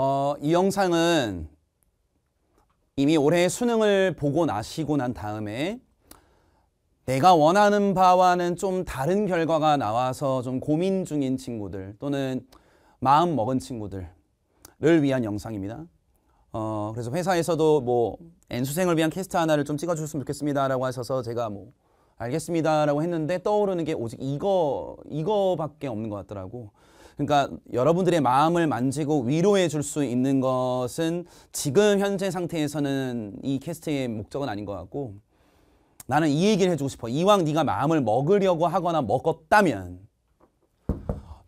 어, 이 영상은 이미 올해 수능을 보고 나시고 난 다음에 내가 원하는 바와는 좀 다른 결과가 나와서 좀 고민 중인 친구들 또는 마음 먹은 친구들을 위한 영상입니다. 어, 그래서 회사에서도 뭐 N수생을 위한 캐스트 하나를 좀 찍어주셨으면 좋겠습니다 라고 하셔서 제가 뭐 알겠습니다 라고 했는데 떠오르는 게 오직 이거, 이거밖에 없는 것 같더라고. 그러니까 여러분들의 마음을 만지고 위로해 줄 수 있는 것은 지금 현재 상태에서는 이 캐스트의 목적은 아닌 것 같고 나는 이 얘기를 해주고 싶어. 이왕 네가 마음을 먹으려고 하거나 먹었다면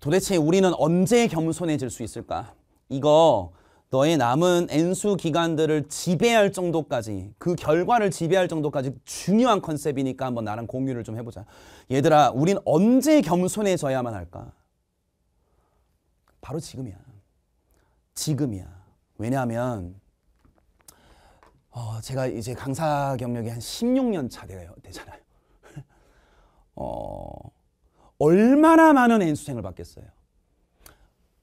도대체 우리는 언제 겸손해질 수 있을까? 이거 너의 남은 N수 기간들을 지배할 정도까지 그 결과를 지배할 정도까지 중요한 컨셉이니까 한번 나랑 공유를 좀 해보자. 얘들아 우린 언제 겸손해져야만 할까? 바로 지금이야. 지금이야. 왜냐하면 어, 제가 이제 강사 경력이 한 16년 차돼 되잖아요. 어, 얼마나 많은 N수생을 받겠어요.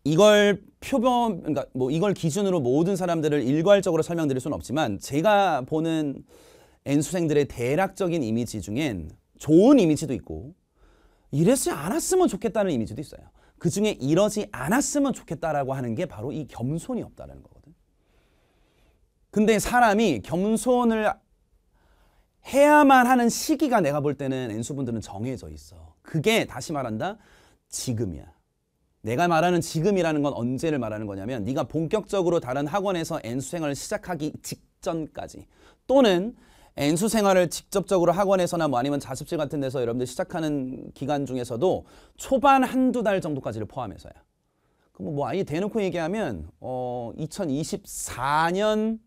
이걸 표본, 그러니까 뭐 이걸 기준으로 모든 사람들을 일괄적으로 설명드릴 수는 없지만 제가 보는 N수생들의 대략적인 이미지 중엔 좋은 이미지도 있고 이랬지 않았으면 좋겠다는 이미지도 있어요. 그 중에 이러지 않았으면 좋겠다라고 하는 게 바로 이 겸손이 없다는 거거든. 근데 사람이 겸손을 해야만 하는 시기가 내가 볼 때는 엔수분들은 정해져 있어. 그게 다시 말한다. 지금이야. 내가 말하는 지금이라는 건 언제를 말하는 거냐면 네가 본격적으로 다른 학원에서 N수행을 시작하기 직전까지 또는 엔수 생활을 직접적으로 학원에서나 뭐 아니면 자습실 같은 데서 여러분들 시작하는 기간 중에서도 초반 한두 달 정도까지를 포함해서요 그럼 뭐 아예 대놓고 얘기하면 어 2024년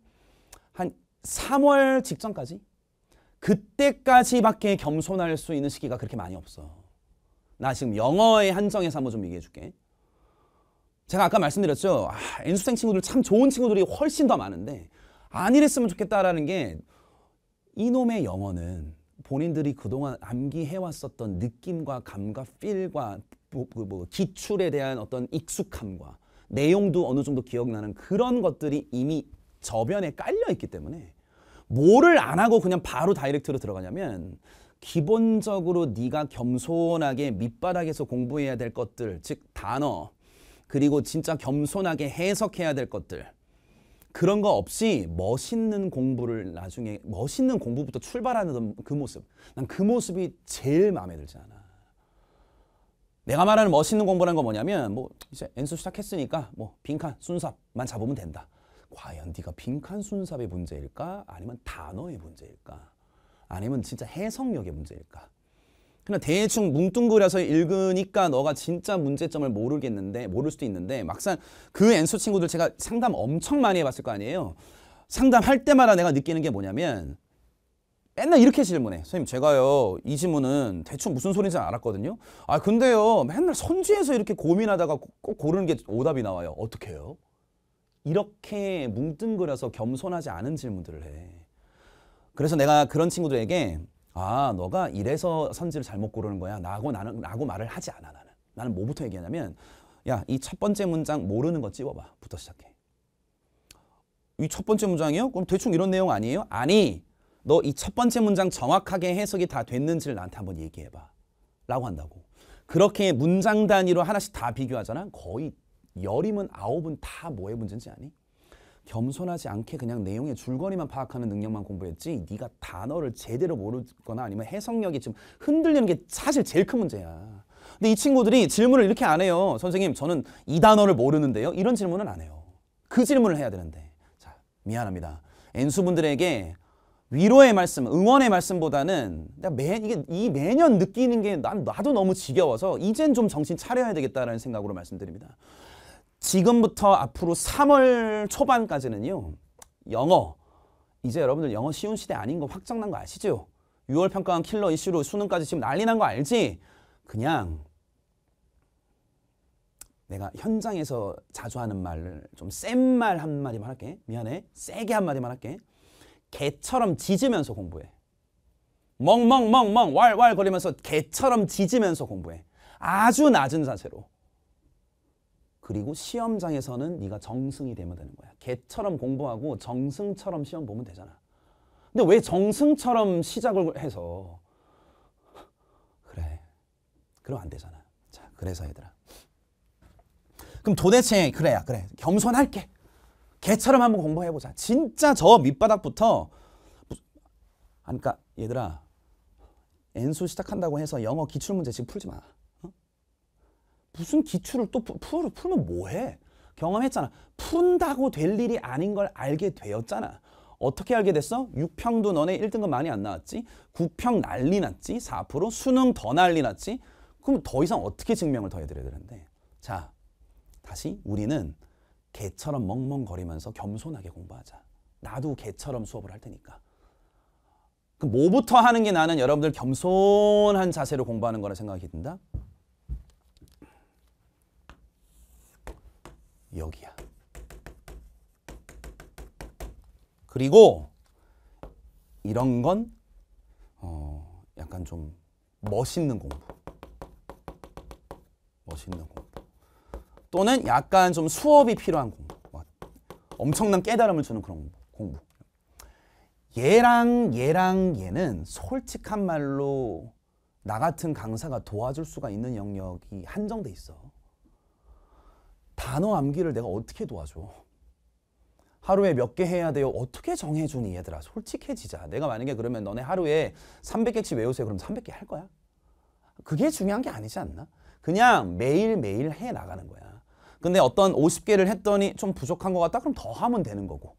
한 3월 직전까지 그때까지밖에 겸손할 수 있는 시기가 그렇게 많이 없어. 나 지금 영어의 한정에서 한번 좀 얘기해 줄게. 제가 아까 말씀드렸죠. 아, N수생 친구들 참 좋은 친구들이 훨씬 더 많은데 안 이랬으면 좋겠다라는 게 이놈의 영어는 본인들이 그동안 암기해왔었던 느낌과 감과 필과 뭐, 뭐, 기출에 대한 어떤 익숙함과 내용도 어느 정도 기억나는 그런 것들이 이미 저변에 깔려있기 때문에 뭐를 안 하고 그냥 바로 다이렉트로 들어가냐면 기본적으로 네가 겸손하게 밑바닥에서 공부해야 될 것들 즉 단어 그리고 진짜 겸손하게 해석해야 될 것들 그런 거 없이 멋있는 공부를 나중에 멋있는 공부부터 출발하는 그 모습 난 그 모습이 제일 마음에 들지 않아 내가 말하는 멋있는 공부라는 건 뭐냐면 뭐 이제 엔수 시작했으니까 뭐 빈칸 순삽만 잡으면 된다 과연 네가 빈칸 순삽의 문제일까 아니면 단어의 문제일까 아니면 진짜 해석력의 문제일까 그냥 대충 뭉뚱그려서 읽으니까 너가 진짜 문제점을 모르겠는데 모를 수도 있는데 막상 그 엔소 친구들 제가 상담 엄청 많이 해봤을 거 아니에요. 상담할 때마다 내가 느끼는 게 뭐냐면 맨날 이렇게 질문해. 선생님 제가요 이 질문은 대충 무슨 소리인지 알았거든요. 아 근데요 맨날 선지에서 이렇게 고민하다가 꼭 고르는 게 오답이 나와요. 어떻게 해요? 이렇게 뭉뚱그려서 겸손하지 않은 질문들을 해. 그래서 내가 그런 친구들에게 아, 너가 이래서 선지를 잘못 고르는 거야. 나고 나는 라고 말을 하지 않아 나는. 나는 뭐부터 얘기하냐면 야, 이 첫 번째 문장 모르는 거 찝어 봐부터 시작해. 이 첫 번째 문장이요? 그럼 대충 이런 내용 아니에요? 아니. 너 이 첫 번째 문장 정확하게 해석이 다 됐는지를 나한테 한번 얘기해 봐. 라고 한다고. 그렇게 문장 단위로 하나씩 다 비교하잖아. 거의 열이면 아홉은 다 뭐의 문제인지 아니? 겸손하지 않게 그냥 내용의 줄거리만 파악하는 능력만 공부했지 네가 단어를 제대로 모르거나 아니면 해석력이 좀 흔들리는 게 사실 제일 큰 문제야. 근데 이 친구들이 질문을 이렇게 안 해요. 선생님 저는 이 단어를 모르는데요. 이런 질문은 안 해요. 그 질문을 해야 되는데. 자 미안합니다. 엔수분들에게 위로의 말씀, 응원의 말씀보다는 내가 매, 이게 이 매년 느끼는 게 난 나도 너무 지겨워서 이젠 좀 정신 차려야 되겠다라는 생각으로 말씀드립니다. 지금부터 앞으로 3월 초반까지는요. 영어. 이제 여러분들 영어 쉬운 시대 아닌 거 확정난 거 아시죠? 6월 평가원 킬러 이슈로 수능까지 지금 난리 난 거 알지? 그냥 내가 현장에서 자주 하는 말을 좀 센 말 한마디만 할게. 미안해. 세게 한마디만 할게. 개처럼 짖으면서 공부해. 멍멍멍멍 왈왈 거리면서 개처럼 짖으면서 공부해. 아주 낮은 자세로. 그리고 시험장에서는 네가 정승이 되면 되는 거야. 개처럼 공부하고 정승처럼 시험 보면 되잖아. 근데 왜 정승처럼 시작을 해서 그래. 그럼 안 되잖아. 자, 그래서 얘들아. 그럼 도대체 그래야 그래. 겸손할게. 개처럼 한번 공부해 보자. 진짜 저 밑바닥부터 아, 그러니까 얘들아. 엔수 시작한다고 해서 영어 기출문제 지금 풀지 마. 무슨 기출을 또 풀, 풀면 뭐해? 경험했잖아. 푼다고 될 일이 아닌 걸 알게 되었잖아. 어떻게 알게 됐어? 6평도 너네 1등급 많이 안 나왔지? 9평 난리 났지? 4% 수능 더 난리 났지? 그럼 더 이상 어떻게 증명을 더 해드려야 되는데 자 다시 우리는 개처럼 멍멍거리면서 겸손하게 공부하자. 나도 개처럼 수업을 할 테니까. 그 뭐부터 하는 게 나는 여러분들 겸손한 자세로 공부하는 거라 생각이 든다? 여기야. 그리고 이런 건 어, 약간 좀 멋있는 공부. 멋있는 공부. 또는 약간 좀 수업이 필요한 공부. 엄청난 깨달음을 주는 그런 공부. 얘랑 얘랑 얘는 솔직한 말로 나 같은 강사가 도와줄 수가 있는 영역이 한정돼 있어. 단어 암기를 내가 어떻게 도와줘? 하루에 몇 개 해야 돼요? 어떻게 정해주니 얘들아 솔직해지자. 내가 만약에 그러면 너네 하루에 300개씩 외우세요. 그럼 300개 할 거야. 그게 중요한 게 아니지 않나? 그냥 매일매일 해나가는 거야. 근데 어떤 50개를 했더니 좀 부족한 것 같다? 그럼 더 하면 되는 거고.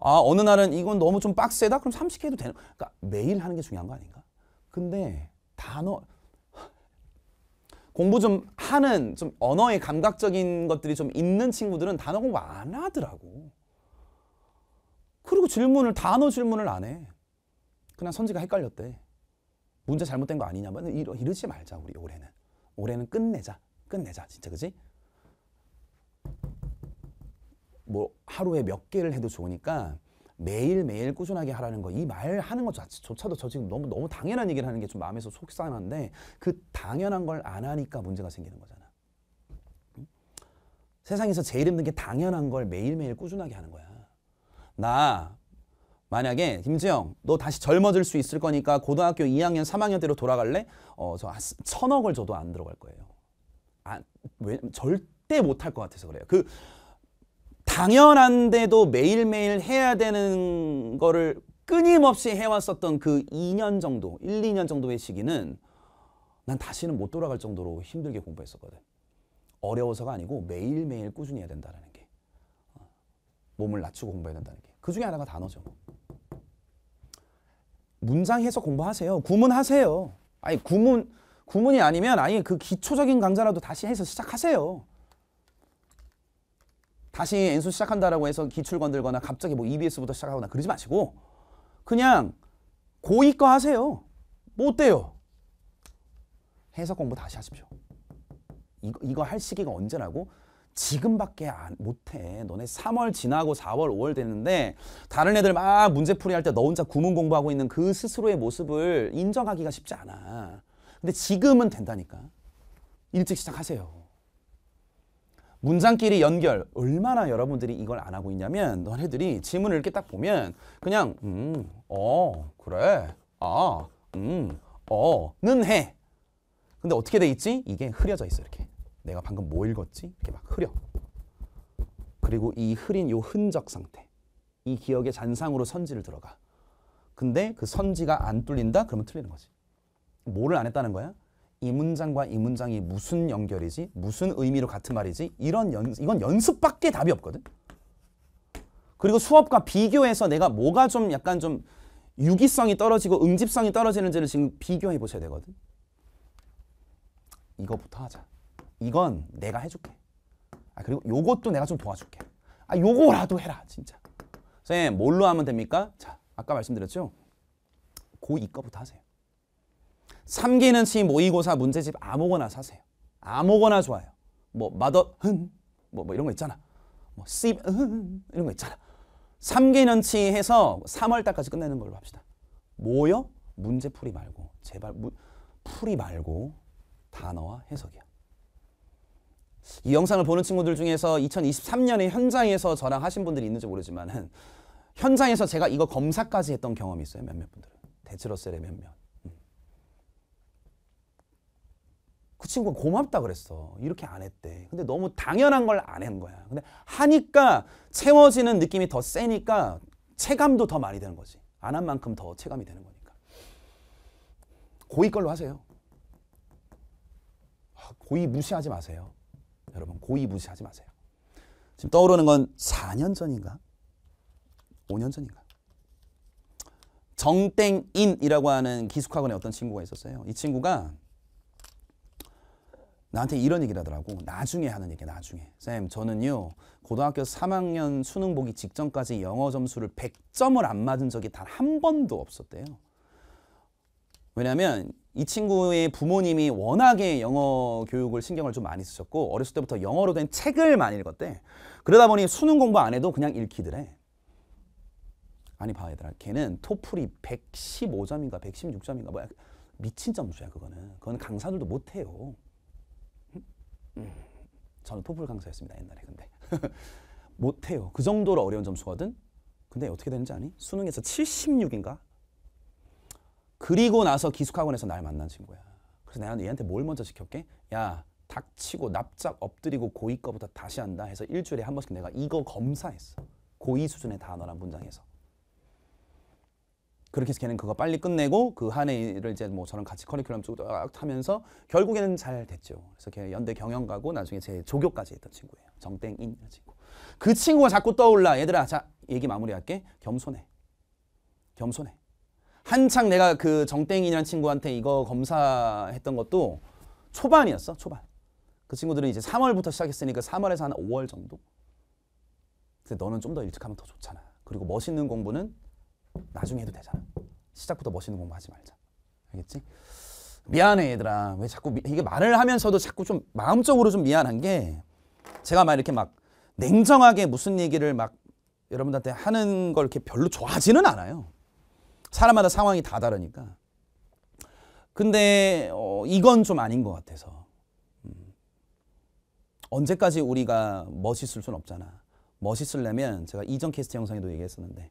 아 어느 날은 이건 너무 좀 빡세다? 그럼 30개 해도 되는 그러니까 매일 하는 게 중요한 거 아닌가? 근데 단어 공부 좀 하는 좀 언어의 감각적인 것들이 좀 있는 친구들은 단어 공부 안 하더라고. 그리고 질문을 단어 질문을 안 해. 그냥 선지가 헷갈렸대. 문제 잘못된 거 아니냐. 이러, 이러지 말자 우리 올해는. 올해는 끝내자. 끝내자. 진짜 그지? 뭐 하루에 몇 개를 해도 좋으니까 매일매일 꾸준하게 하라는 거 이 말 하는 것조차도저 지금 너무 너무 당연한 얘기를 하는 게 좀 마음에서 속상한데 그 당연한 걸 안 하니까 문제가 생기는 거잖아. 응? 세상에서 제일 힘든 게 당연한 걸 매일매일 꾸준하게 하는 거야. 나 만약에 김지영 너 다시 젊어질 수 있을 거니까 고등학교 2학년 3학년 때로 돌아갈래? 어저 천억을 줘도 안 들어갈 거예요. 아, 왜 절대 못 할 것 같아서 그래요. 그 당연한데도 매일매일 해야 되는 거를 끊임없이 해왔었던 그 2년 정도, 1, 2년 정도의 시기는 난 다시는 못 돌아갈 정도로 힘들게 공부했었거든. 어려워서가 아니고 매일매일 꾸준히 해야 된다는 게. 어, 몸을 낮추고 공부해야 된다는 게. 그 중에 하나가 단어죠. 문장 해석 공부하세요. 구문하세요. 아니 구문 구문이 아니면 아예 그 기초적인 강좌라도 다시 해서 시작하세요. 다시 n 수 시작한다라고 해서 기출 건들거나 갑자기 뭐 EBS부터 시작하거나 그러지 마시고 그냥 고이 과 하세요. 뭐 어때요? 해석 공부 다시 하십시오. 이거, 이거 할 시기가 언제라고? 지금밖에 안, 못해. 너네 3월 지나고 4월, 5월 됐는데 다른 애들 막 문제풀이 할 때 너 혼자 구문 공부하고 있는 그 스스로의 모습을 인정하기가 쉽지 않아. 근데 지금은 된다니까. 일찍 시작하세요. 문장끼리 연결 얼마나 여러분들이 이걸 안 하고 있냐면 너네들이 질문을 이렇게 딱 보면 그냥 음, 어, 그래, 아, 음, 어,는 해. 근데 어떻게 돼 있지? 이게 흐려져 있어 이렇게. 내가 방금 뭐 읽었지? 이렇게 막 흐려. 그리고 이 흐린 요 흔적 상태. 이 기억의 잔상으로 선지를 들어가. 근데 그 선지가 안 뚫린다? 그러면 틀리는 거지. 뭐를 안 했다는 거야? 이 문장과 이 문장이 무슨 연결이지? 무슨 의미로 같은 말이지? 이런 연, 이건 연습밖에 답이 없거든. 그리고 수업과 비교해서 내가 뭐가 좀 약간 좀 유기성이 떨어지고 응집성이 떨어지는지를 지금 비교해 보셔야 되거든. 이거부터 하자. 이건 내가 해줄게. 아, 그리고 요것도 내가 좀 도와줄게. 아, 요거라도 해라, 진짜. 선생님, 뭘로 하면 됩니까? 자, 아까 말씀드렸죠? 고2 거부터 하세요. 삼기는 시 모의고사 문제집 아무거나 사세요. 아무거나 좋아요. 뭐 마더 흔, 뭐, 뭐 이런 거 있잖아. 뭐 씹, 흔 이런 거 있잖아. 삼기는치 해서 3월 달까지 끝내는 걸로 합시다. 뭐요? 문제 풀이 말고 제발 무, 풀이 말고 단어와 해석이요. 이 영상을 보는 친구들 중에서 2023년에 현장에서 저랑 하신 분들이 있는지 모르지만 현장에서 제가 이거 검사까지 했던 경험이 있어요. 몇몇 분들은. 대치러셀의 몇몇. 그 친구가 고맙다 그랬어. 이렇게 안 했대. 근데 너무 당연한 걸 안 한 거야. 근데 하니까 채워지는 느낌이 더 세니까 체감도 더 많이 되는 거지. 안 한 만큼 더 체감이 되는 거니까. 고의 걸로 하세요. 아, 고의 무시하지 마세요. 여러분, 고의 무시하지 마세요. 지금 떠오르는 건 4년 전인가? 5년 전인가? 정땡인이라고 하는 기숙학원에 어떤 친구가 있었어요. 이 친구가 나한테 이런 얘기를 하더라고. 나중에 하는 얘기 나중에. 쌤, 저는요. 고등학교 3학년 수능 보기 직전까지 영어 점수를 100점을 안 맞은 적이 단 한 번도 없었대요. 왜냐면이 친구의 부모님이 워낙에 영어 교육을 신경을 좀 많이 쓰셨고 어렸을 때부터 영어로 된 책을 많이 읽었대. 그러다 보니 수능 공부 안 해도 그냥 읽히더래. 아니 봐 얘들아 걔는 토플이 115점인가 116점인가 뭐야 미친 점수야 그거는. 그건 강사들도 못해요. 저는 토플 강사였습니다 옛날에 근데 못해요 그 정도로 어려운 점수거든 근데 어떻게 되는지 아니? 수능에서 76인가? 그리고 나서 기숙학원에서 날 만난 친구야 그래서 내가 얘한테 뭘 먼저 시켰게? 야 닥치고 납작 엎드리고 고2 거부터 다시 한다 해서 일주일에 한 번씩 내가 이거 검사했어 고2 수준의 단어란 문장에서 그렇게 해서 걔는 그거 빨리 끝내고 그 한 해를 이제 뭐 저랑 같이 커리큘럼 쪽으로 타면서 결국에는 잘 됐죠. 그래서 걔 연대 경영 가고 나중에 제 조교까지 했던 친구예요. 정땡인 친구. 그 친구가 자꾸 떠올라. 얘들아, 자 얘기 마무리할게. 겸손해. 겸손해. 한창 내가 그 정땡인이라는 친구한테 이거 검사했던 것도 초반이었어. 초반. 그 친구들은 이제 3월부터 시작했으니까 3월에서 한 5월 정도. 근데 너는 좀 더 일찍 하면 더 좋잖아. 그리고 멋있는 공부는 나중에 해도 되잖아. 시작부터 멋있는 공부하지 말자. 알겠지? 미안해 얘들아. 왜 자꾸 미, 이게 말을 하면서도 자꾸 좀 마음적으로 좀 미안한 게 제가 막 이렇게 막 냉정하게 무슨 얘기를 막 여러분들한테 하는 걸 이렇게 별로 좋아하지는 않아요. 사람마다 상황이 다 다르니까. 근데 어, 이건 좀 아닌 것 같아서. 음. 언제까지 우리가 멋있을 순 없잖아. 멋있으려면 제가 이전 캐스트 영상에도 얘기했었는데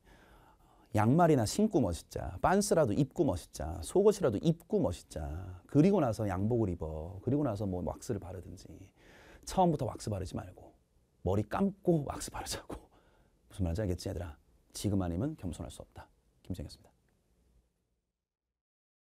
양말이나 신고 멋있자, 빤스라도 입고 멋있자, 속옷이라도 입고 멋있자. 그리고 나서 양복을 입어. 그리고 나서 뭐 왁스를 바르든지. 처음부터 왁스 바르지 말고 머리 감고 왁스 바르자고. 무슨 말인지 알겠지 얘들아? 지금 아니면 겸손할 수 없다. 김정이었습니다.